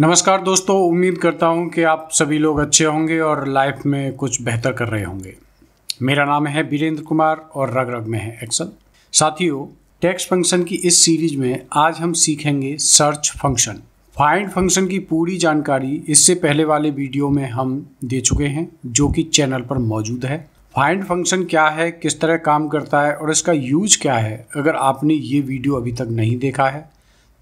नमस्कार दोस्तों उम्मीद करता हूं कि आप सभी लोग अच्छे होंगे और लाइफ में कुछ बेहतर कर रहे होंगे मेरा नाम है बीरेंद्र कुमार और रग रग में है एक्सल साथियों टैक्स फंक्शन की इस सीरीज में आज हम सीखेंगे सर्च फंक्शन फाइंड फंक्शन की पूरी जानकारी इससे पहले वाले वीडियो में हम दे चुके हैं जो कि चैनल पर मौजूद है फाइंड फंक्शन क्या है किस तरह काम करता है और इसका यूज क्या है अगर आपने ये वीडियो अभी तक नहीं देखा है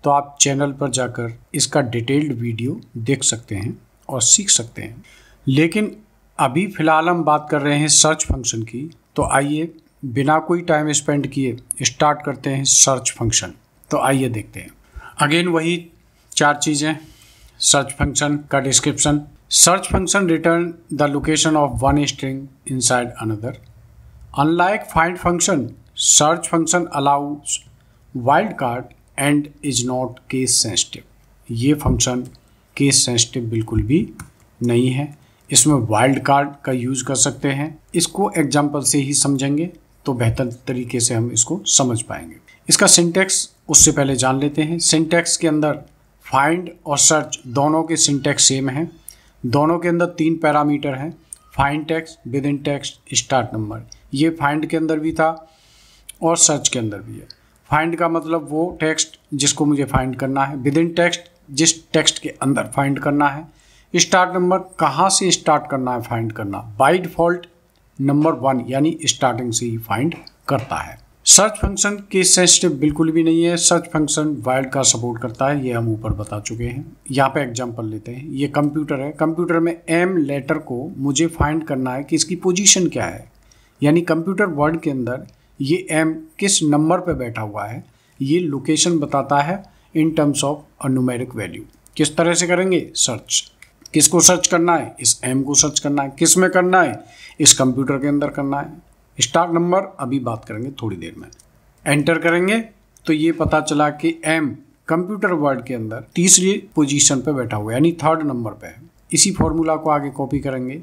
तो आप चैनल पर जाकर इसका डिटेल्ड वीडियो देख सकते हैं और सीख सकते हैं लेकिन अभी फ़िलहाल हम बात कर रहे हैं सर्च फंक्शन की तो आइए बिना कोई टाइम स्पेंड किए स्टार्ट करते हैं सर्च फंक्शन तो आइए देखते हैं अगेन वही चार चीज़ें सर्च फंक्शन का description search function return the location of one string inside another unlike find function search function allows wild card and is not case sensitive ये फंक्शन केस सेंसिटिव बिल्कुल भी नहीं है इसमें वाइल्ड कार्ड का use कर सकते हैं इसको एग्जाम्पल से ही समझेंगे तो बेहतर तरीके से हम इसको समझ पाएंगे इसका सिंटेक्स उससे पहले जान लेते हैं सिंटेक्स के अंदर फाइंड और सर्च दोनों के सिंटेक्स सेम हैं दोनों के अंदर तीन पैरामीटर हैं find text within text start number ये फाइंड के अंदर भी था और सर्च के अंदर भी है फाइंड का मतलब वो टेक्स्ट जिसको मुझे फाइंड करना है विद इन टेक्स्ट जिस टेक्स्ट के अंदर फाइंड करना है स्टार्ट नंबर कहाँ से स्टार्ट करना है फाइंड करना बाई डिफॉल्ट नंबर वन यानी स्टार्टिंग से ही फाइंड करता है सर्च फंक्शन के सेंसिटिव बिल्कुल भी नहीं है सर्च फंक्शन वाइल्ड का सपोर्ट करता है ये हम ऊपर बता चुके हैं यहाँ पे एग्जांपल लेते हैं ये कंप्यूटर है कंप्यूटर में एम लेटर को मुझे फाइंड करना है कि इसकी पोजीशन क्या है यानी कंप्यूटर वर्ड के अंदर ये एम किस नंबर पे बैठा हुआ है ये लोकेशन बताता है in terms of a numeric value किस तरह से करेंगे सर्च किसको सर्च करना है इस एम को सर्च करना है किस में करना है इस कंप्यूटर के अंदर करना है स्टॉक नंबर अभी बात करेंगे थोड़ी देर में एंटर करेंगे तो ये पता चला कि एम कंप्यूटर वर्ड के अंदर तीसरी पोजीशन पे बैठा हुआ है यानी थर्ड नंबर पे है इसी फॉर्मूला को आगे कॉपी करेंगे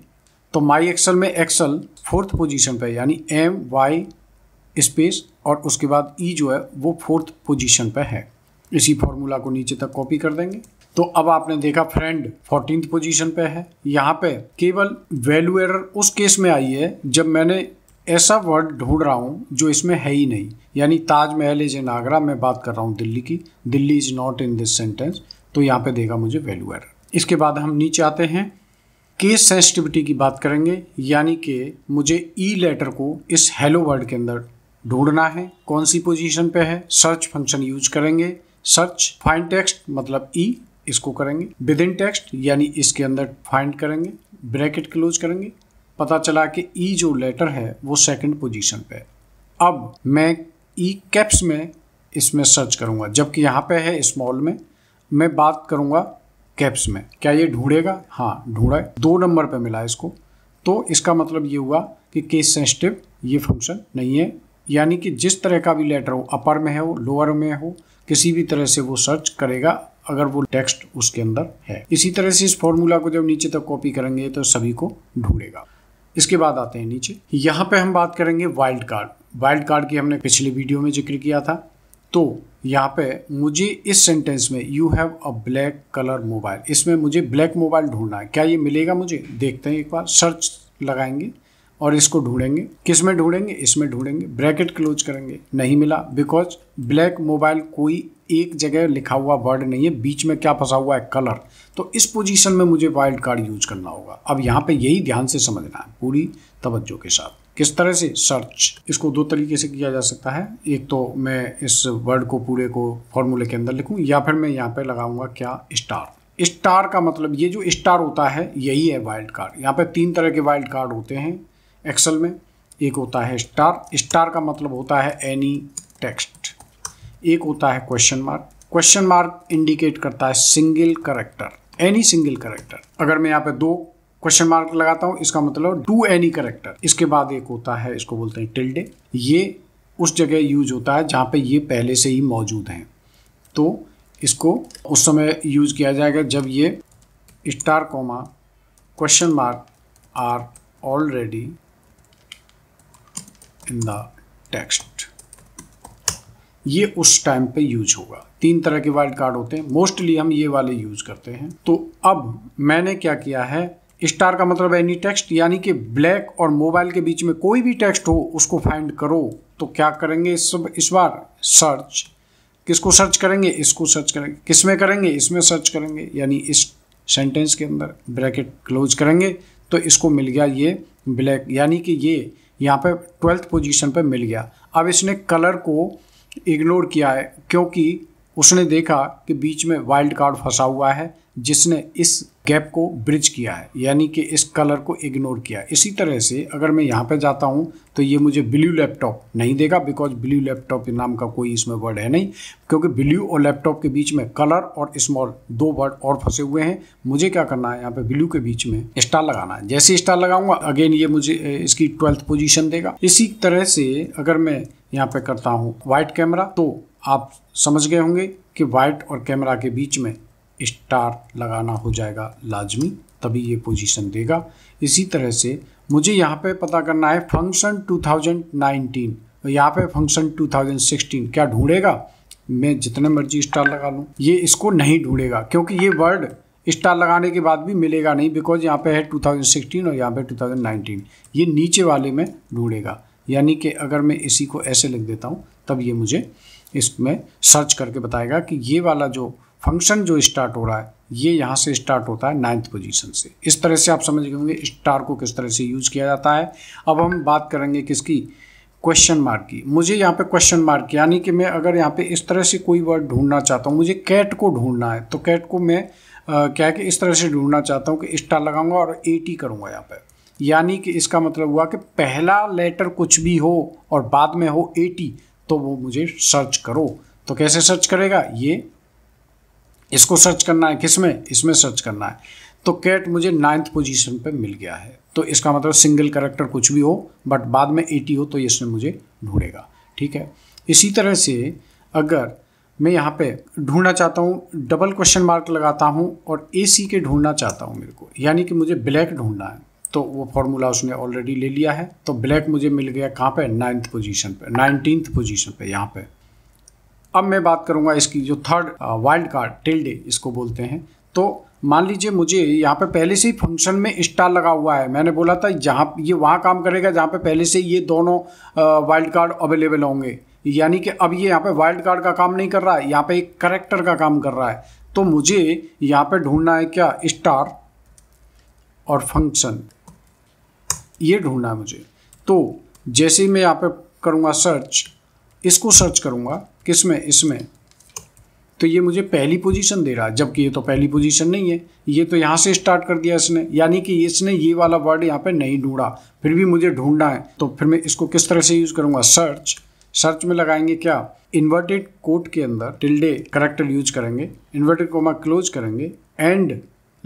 तो माई एक्सल में एक्सल फोर्थ पोजीशन पे यानी एम वाई स्पेस और उसके बाद ई e जो है वो फोर्थ पोजीशन पे है इसी फार्मूला को नीचे तक कॉपी कर देंगे तो अब आपने देखा फ्रेंड फोर्टीन पोजीशन पे है यहाँ पे केवल वैल्यू एरर उस केस में आई है जब मैंने ऐसा वर्ड ढूंढ रहा हूँ जो इसमें है ही नहीं यानी ताजमहल इज इन आगरा मैं बात कर रहा हूँ दिल्ली की Delhi is not in this sentence तो यहाँ पे देगा मुझे वैल्यू एरर इसके बाद हम नीचे आते हैं केस सेंसिटिविटी की बात करेंगे यानी कि मुझे ई e लेटर को इस हेलो वर्ड के अंदर ढूंढना है कौन सी पोजीशन पे है सर्च फंक्शन यूज करेंगे सर्च फाइंड टेक्स्ट मतलब ई e, इसको करेंगे विद इन टेक्स्ट यानी इसके अंदर फाइंड करेंगे ब्रैकेट क्लोज करेंगे पता चला कि ई e जो लेटर है वो सेकंड पोजीशन पे है अब मैं ई e कैप्स में इसमें सर्च करूँगा जबकि यहाँ पे है स्मॉल में मैं बात करूँगा कैप्स में क्या ये ढूंढेगा हाँ ढूंढा दो नंबर पे मिला इसको तो इसका मतलब ये हुआ कि केस सेंसिटिव ये फंक्शन नहीं है यानी कि जिस तरह का भी लेटर हो अपर में है हो लोअर में हो किसी भी तरह से वो सर्च करेगा अगर वो टेक्स्ट उसके अंदर है इसी तरह से इस फॉर्मूला को जब नीचे तक कॉपी करेंगे तो सभी को ढूंढेगा इसके बाद आते हैं नीचे यहाँ पे हम बात करेंगे वाइल्ड कार्ड वाइल्ड कार्ड की हमने पिछले वीडियो में जिक्र किया था तो यहाँ पे मुझे इस सेंटेंस में you have a black colour mobile इसमें मुझे ब्लैक मोबाइल ढूंढना है क्या ये मिलेगा मुझे देखते हैं एक बार सर्च लगाएंगे और इसको ढूंढेंगे किस में ढूंढेंगे इसमें ढूंढेंगे ब्रैकेट क्लोज करेंगे नहीं मिला बिकॉज ब्लैक मोबाइल कोई एक जगह लिखा हुआ वर्ड नहीं है बीच में क्या फंसा हुआ है कलर तो इस पोजीशन में मुझे वाइल्ड कार्ड यूज करना होगा अब यहाँ पे यही ध्यान से समझना है पूरी तवज्जो के साथ किस तरह से सर्च इसको दो तरीके से किया जा सकता है एक तो मैं इस वर्ड को पूरे को फॉर्मूले के अंदर लिखूं या फिर मैं यहाँ पे लगाऊंगा क्या स्टार स्टार का मतलब ये जो स्टार होता है यही है वाइल्ड कार्ड यहाँ पे तीन तरह के वाइल्ड कार्ड होते हैं एक्सेल में एक होता है स्टार स्टार का मतलब होता है एनी टेक्स्ट एक होता है question mark question mark indicate करता है single character any single character अगर मैं यहाँ पे दो क्वेश्चन मार्क लगाता हूँ इसका मतलब टू एनी करेक्टर इसके बाद एक होता है इसको बोलते हैं टिल्डे ये उस जगह यूज होता है जहाँ पे ये पहले से ही मौजूद हैं तो इसको उस समय यूज किया जाएगा जब ये star comma question mark are already in the text ये उस टाइम पे यूज होगा तीन तरह के वाइल्ड कार्ड होते हैं मोस्टली हम ये वाले यूज करते हैं तो अब मैंने क्या किया है स्टार का मतलब एनी टेक्स्ट यानी कि ब्लैक और मोबाइल के बीच में कोई भी टेक्स्ट हो उसको फाइंड करो तो क्या करेंगे इस सब इस बार सर्च किसको सर्च करेंगे इसको सर्च करेंगे किस में करेंगे इसमें सर्च करेंगे यानी इस सेंटेंस के अंदर ब्रैकेट क्लोज करेंगे तो इसको मिल गया ये ब्लैक यानी कि ये यहाँ पे ट्वेल्थ पोजीशन पे मिल गया अब इसने कलर को इग्नोर किया है क्योंकि उसने देखा कि बीच में वाइल्ड कार्ड फंसा हुआ है जिसने इस गैप को ब्रिज किया है यानी कि इस कलर को इग्नोर किया है इसी तरह से अगर मैं यहाँ पे जाता हूँ तो ये मुझे ब्लू लैपटॉप नहीं देगा बिकॉज ब्लू लैपटॉप नाम का कोई इसमें वर्ड है नहीं क्योंकि ब्लू और लैपटॉप के बीच में कलर और स्मॉल दो वर्ड और फंसे हुए हैं मुझे क्या करना है यहाँ पे ब्लू के बीच में स्टार लगाना है जैसे स्टार लगाऊंगा अगेन ये मुझे इसकी ट्वेल्थ पोजिशन देगा इसी तरह से अगर मैं यहाँ पे करता हूँ वाइट कैमरा तो आप समझ गए होंगे कि वाइट और कैमरा के बीच में स्टार लगाना हो जाएगा लाजमी तभी ये पोजीशन देगा इसी तरह से मुझे यहाँ पे पता करना है फंक्शन 2019 और यहाँ पे फंक्शन 2016 क्या ढूंढेगा मैं जितने मर्जी स्टार लगा लूँ ये इसको नहीं ढूंढेगा क्योंकि ये वर्ड स्टार लगाने के बाद भी मिलेगा नहीं बिकॉज यहाँ पे है 2016 और यहाँ पे 2019 ये नीचे वाले में ढूंढेगा यानी कि अगर मैं इसी को ऐसे लिख देता हूँ तब ये मुझे इसमें सर्च करके बताएगा कि ये वाला जो फंक्शन जो स्टार्ट हो रहा है ये यहाँ से स्टार्ट होता है नाइन्थ पोजीशन से इस तरह से आप समझ गए होंगे स्टार को किस तरह से यूज किया जाता है अब हम बात करेंगे किसकी क्वेश्चन मार्क की मुझे यहाँ पे क्वेश्चन मार्क यानी कि मैं अगर यहाँ पे इस तरह से कोई वर्ड ढूंढना चाहता हूँ मुझे कैट को ढूंढना है तो कैट को मैं आ, क्या है कि इस तरह से ढूंढना चाहता हूँ कि स्टार लगाऊंगा और ए टी करूँगा यहाँ पर यानी कि इसका मतलब हुआ कि पहला लेटर कुछ भी हो और बाद में हो ए टी तो वो मुझे सर्च करो तो कैसे सर्च करेगा ये इसको सर्च करना है किस में इसमें सर्च करना है तो कैट मुझे नाइन्थ पोजीशन पे मिल गया है तो इसका मतलब सिंगल करेक्टर कुछ भी हो बट बाद में एटी हो तो इसमें मुझे ढूंढेगा ठीक है इसी तरह से अगर मैं यहाँ पे ढूंढना चाहता हूँ डबल क्वेश्चन मार्क लगाता हूँ और ए सी के ढूंढना चाहता हूँ मेरे को यानी कि मुझे ब्लैक ढूंढना है तो वो फार्मूला उसने ऑलरेडी ले लिया है तो ब्लैक मुझे मिल गया कहाँ पे नाइन्थ पोजीशन पे नाइनटीन्थ पोजीशन पे यहाँ पे अब मैं बात करूंगा इसकी जो थर्ड वाइल्ड कार्ड टिल्डे इसको बोलते हैं तो मान लीजिए मुझे यहाँ पे पहले से ही फंक्शन में स्टार लगा हुआ है मैंने बोला था जहाँ ये वहाँ काम करेगा जहाँ पे पहले से ये दोनों वाइल्ड कार्ड अवेलेबल होंगे यानी कि अब ये यहाँ पे वाइल्ड कार्ड का काम नहीं कर रहा है यहाँ पे एक करेक्टर का काम कर रहा है तो मुझे यहाँ पे ढूंढना है क्या स्टार और फंक्शन ये ढूंढना है मुझे तो जैसे ही मैं यहाँ पे करूँगा सर्च इसको सर्च करूँगा किस में इसमें तो ये मुझे पहली पोजीशन दे रहा है जबकि ये तो पहली पोजीशन नहीं है ये तो यहाँ से स्टार्ट कर दिया इसने यानी कि इसने ये वाला वर्ड यहाँ पे नहीं ढूंढा फिर भी मुझे ढूंढना है तो फिर मैं इसको किस तरह से यूज़ करूँगा सर्च सर्च में लगाएंगे क्या इन्वर्टेड कोट के अंदर टिल्डे करेक्टर यूज करेंगे इन्वर्टेड कोमा क्लोज करेंगे एंड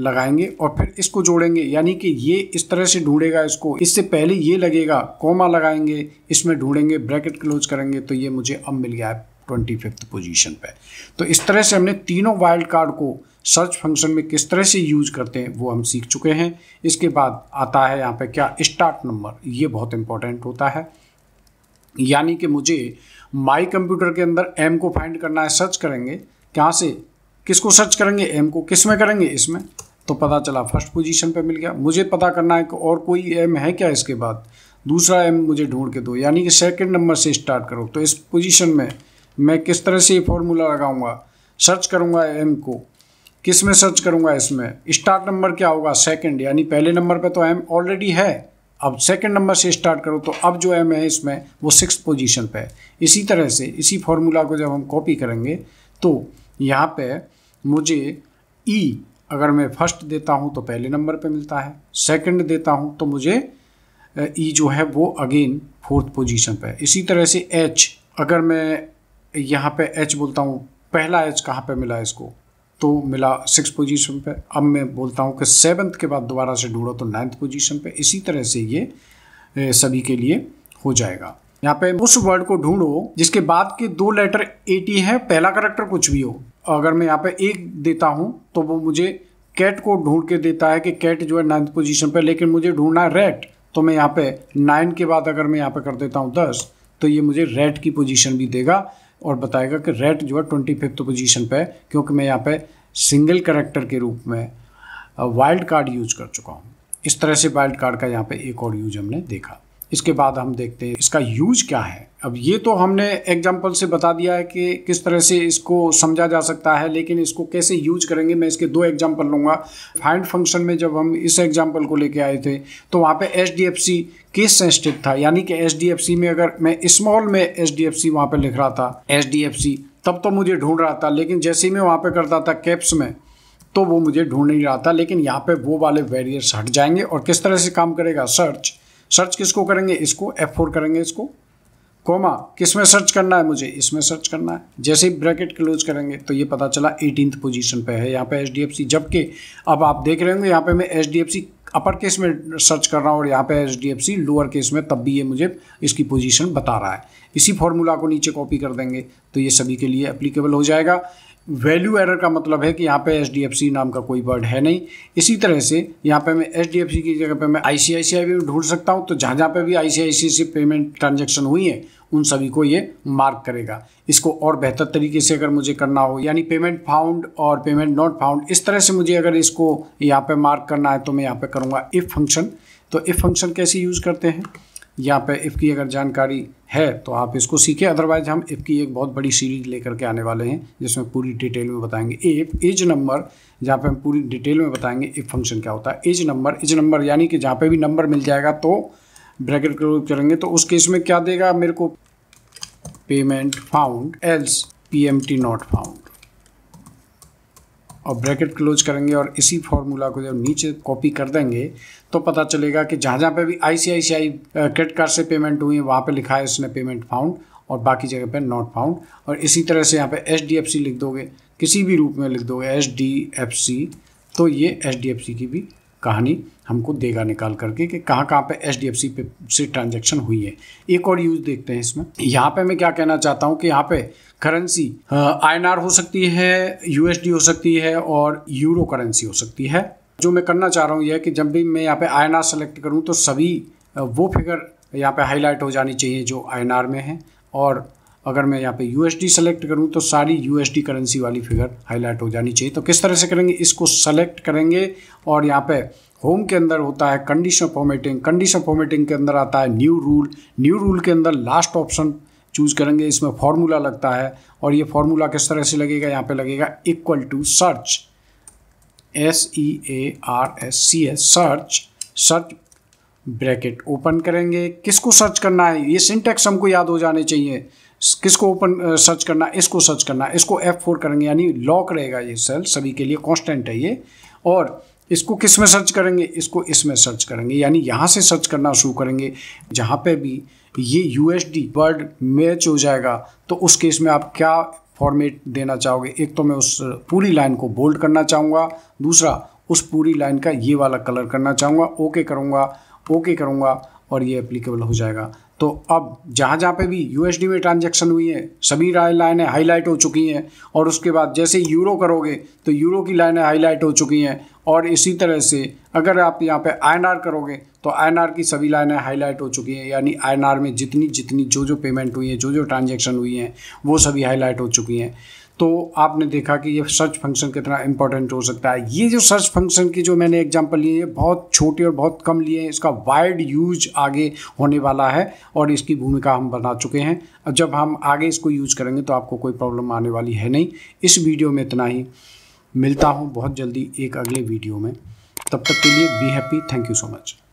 लगाएंगे और फिर इसको जोड़ेंगे यानी कि ये इस तरह से ढूंढेगा इसको इससे पहले ये लगेगा कोमा लगाएंगे इसमें ढूंढेंगे ब्रैकेट क्लोज करेंगे तो ये मुझे अब मिल गया है ट्वेंटी फिफ्थ पोजिशन पर तो इस तरह से हमने तीनों वाइल्ड कार्ड को सर्च फंक्शन में किस तरह से यूज करते हैं वो हम सीख चुके हैं इसके बाद आता है यहाँ पे क्या स्टार्ट नंबर ये बहुत इंपॉर्टेंट होता है यानी कि मुझे माई कंप्यूटर के अंदर एम को फाइंड करना है सर्च करेंगे कहाँ से किसको सर्च करेंगे एम को किस में करेंगे इसमें तो पता चला फर्स्ट पोजीशन पे मिल गया मुझे पता करना है कि और कोई एम है क्या इसके बाद दूसरा एम मुझे ढूंढ के दो यानी कि सेकंड नंबर से स्टार्ट करो तो इस पोजीशन में मैं किस तरह से ये फॉर्मूला लगाऊंगा सर्च करूंगा एम को किस में सर्च करूंगा इसमें स्टार्ट नंबर क्या होगा सेकंड यानी पहले नंबर पे तो एम ऑलरेडी है अब सेकंड नंबर से स्टार्ट करो तो अब जो एम है इसमें वो सिक्स पोजीशन पे है इसी तरह से इसी फॉर्मूला को जब हम कॉपी करेंगे तो यहाँ पे मुझे ई e, अगर मैं फर्स्ट देता हूँ तो पहले नंबर पर मिलता है सेकेंड देता हूँ तो मुझे ई e जो है वो अगेन फोर्थ पोजीशन पर है इसी तरह से एच अगर मैं यहाँ पे एच बोलता हूँ पहला एच कहाँ पे मिला इसको तो मिला सिक्स पोजीशन पे अब मैं बोलता हूँ कि सेवन्थ के बाद दोबारा से ढूंढो तो नाइन्थ पोजीशन पे इसी तरह से ये सभी के लिए हो जाएगा यहाँ पे उस वर्ड को ढूंढो जिसके बाद के दो लेटर ए टी है पहला करेक्टर कुछ भी हो अगर मैं यहाँ पे एक देता हूँ तो वो मुझे कैट को ढूंढ के देता है कि कैट जो है नाइन्थ पोजीशन पे लेकिन मुझे ढूंढना है रेट तो मैं यहाँ पे नाइन के बाद अगर मैं यहाँ पे कर देता हूँ दस तो ये मुझे रेड की पोजीशन भी देगा और बताएगा कि रेड जो है ट्वेंटी फिफ्थ पोजिशन पर है क्योंकि मैं यहाँ पर सिंगल करेक्टर के रूप में वाइल्ड कार्ड यूज कर चुका हूँ इस तरह से वाइल्ड कार्ड का यहाँ पे एक और यूज हमने देखा इसके बाद हम देखते हैं इसका यूज क्या है अब ये तो हमने एग्जाम्पल से बता दिया है कि किस तरह से इसको समझा जा सकता है लेकिन इसको कैसे यूज करेंगे मैं इसके दो एग्जाम्पल लूँगा फाइंड फंक्शन में जब हम इस एग्जाम्पल को लेके आए थे तो वहाँ पे H D F C case sensitive था यानी कि एच डी एफ सी में अगर मैं स्मॉल में एच डी एफ सी वहाँ पर लिख रहा था एच डी एफ सी तब तो मुझे ढूंढ रहा था लेकिन जैसे ही मैं वहाँ पर करता था कैप्स में तो वो मुझे ढूंढ नहीं रहा था लेकिन यहाँ पे वो वाले वेरियर्स हट जाएंगे और किस तरह से काम करेगा सर्च सर्च किसको करेंगे इसको फोर करेंगे इसको कोमा किस में सर्च करना है मुझे इसमें सर्च करना है जैसे ही ब्रैकेट क्लोज करेंगे तो ये पता चला एटीन पोजीशन पे है यहाँ पे एच जबकि अब आप देख रहे होंगे यहाँ पे मैं एच डी अपर केस में सर्च कर रहा हूँ और यहाँ पे एच डी लोअर केस में तब भी ये मुझे इसकी पोजीशन बता रहा है इसी फॉर्मूला को नीचे कॉपी कर देंगे तो ये सभी के लिए अप्लीकेबल हो जाएगा वैल्यू एरर का मतलब है कि यहाँ पे एच नाम का कोई वर्ड है नहीं इसी तरह से यहाँ पे मैं एच की जगह पे मैं आई सी सी आई भी ढूंढ सकता हूँ तो जहाँ जहाँ पे भी आई सी से पेमेंट ट्रांजेक्शन हुई है उन सभी को ये मार्क करेगा इसको और बेहतर तरीके से अगर मुझे करना हो यानी पेमेंट फाउंड और पेमेंट नॉट फाउंड इस तरह से मुझे अगर इसको यहाँ पे मार्क करना है तो मैं यहाँ पे करूँगा इफ़ फंक्शन तो इफ़ फंक्शन कैसे यूज़ करते हैं यहाँ पे इफ़ की अगर जानकारी है तो आप इसको सीखें अदरवाइज हम इफ़ की एक बहुत बड़ी सीरीज लेकर के आने वाले हैं जिसमें पूरी डिटेल में बताएंगे इफ एज नंबर जहाँ पे हम पूरी डिटेल में बताएंगे इफ फंक्शन क्या होता है एज नंबर एज नंबर यानी कि जहाँ पे भी नंबर मिल जाएगा तो ब्रैकेट क्लोज करेंगे तो उस केस में क्या देगा मेरे को payment found else P M T not found और ब्रैकेट क्लोज करेंगे और इसी फार्मूला को जब नीचे कॉपी कर देंगे तो पता चलेगा कि जहाँ जहाँ पे भी I C I C I credit card से पेमेंट हुई है वहाँ पे लिखा है उसने पेमेंट फाउंड और बाकी जगह पे नॉट फाउंड और इसी तरह से यहाँ पे एच डी एफ सी लिख दोगे किसी भी रूप में लिख दोगे एच डी एफ सी तो ये एच डी एफ सी की भी कहानी हमको देगा निकाल करके कि कहाँ कहाँ पे एच डी एफ सी पे से ट्रांजेक्शन हुई है एक और यूज़ देखते हैं इसमें यहाँ पे मैं क्या कहना चाहता हूँ कि यहाँ पे करेंसी आई uh, हो सकती है यूएसडी हो सकती है और यूरो करेंसी हो सकती है जो मैं करना चाह रहा हूँ यह कि जब भी मैं यहाँ पे आई सेलेक्ट करूँ तो सभी uh, वो फिगर यहाँ पे हाईलाइट हो जानी चाहिए जो आई में है और अगर मैं यहाँ पे डी सेलेक्ट करूँ तो सारी यूएसडी करेंसी वाली फिगर हाईलाइट हो जानी चाहिए तो किस तरह से करेंगे इसको सेलेक्ट करेंगे और यहाँ पे होम के अंदर होता है कंडीशन फॉर्मेटिंग कंडीशन फॉर्मेटिंग के अंदर आता है न्यू रूल न्यू रूल के अंदर लास्ट ऑप्शन चूज़ करेंगे इसमें फार्मूला लगता है और ये फार्मूला किस तरह से लगेगा यहाँ पे लगेगा equal to search S E A R S C S search search bracket open करेंगे किसको सर्च करना है ये सिंटेक्स हमको याद हो जाने चाहिए किसको ओपन सर्च करना है इसको सर्च करना है इसको एफ फोर करेंगे यानी लॉक रहेगा ये सेल सभी के लिए कांस्टेंट है ये और इसको किस में सर्च करेंगे इसको इसमें सर्च करेंगे यानी यहाँ से सर्च करना शुरू करेंगे जहाँ पे भी ये U S D word match हो जाएगा तो उस केस में आप क्या फॉर्मेट देना चाहोगे एक तो मैं उस पूरी लाइन को बोल्ड करना चाहूँगा दूसरा उस पूरी लाइन का ये वाला कलर करना चाहूँगा ओके करूँगा ओके करूँगा और ये एप्लीकेबल हो जाएगा तो अब जहाँ जहाँ पे भी यू में ट्रांजैक्शन हुई है सभी लाइनें हाईलाइट हो चुकी हैं और उसके बाद जैसे यूरो करोगे तो यूरो की लाइनें हाईलाइट हो चुकी हैं और इसी तरह से अगर आप यहाँ पे आई करोगे तो आई की सभी लाइनें हाईलाइट हो चुकी हैं यानी आई में जितनी जितनी जो जो पेमेंट हुई है जो जो ट्रांजेक्शन हुई हैं वो सभी हाईलाइट हो चुकी हैं तो आपने देखा कि ये सर्च फंक्शन कितना इंपॉर्टेंट हो सकता है ये जो सर्च फंक्शन की जो मैंने एग्जांपल लिए हैं बहुत छोटे और बहुत कम लिए हैं इसका वाइड यूज आगे होने वाला है और इसकी भूमिका हम बना चुके हैं अब जब हम आगे इसको यूज करेंगे तो आपको कोई प्रॉब्लम आने वाली है नहीं इस वीडियो में इतना ही मिलता हूँ बहुत जल्दी एक अगले वीडियो में तब तक के लिए be happy thank you so much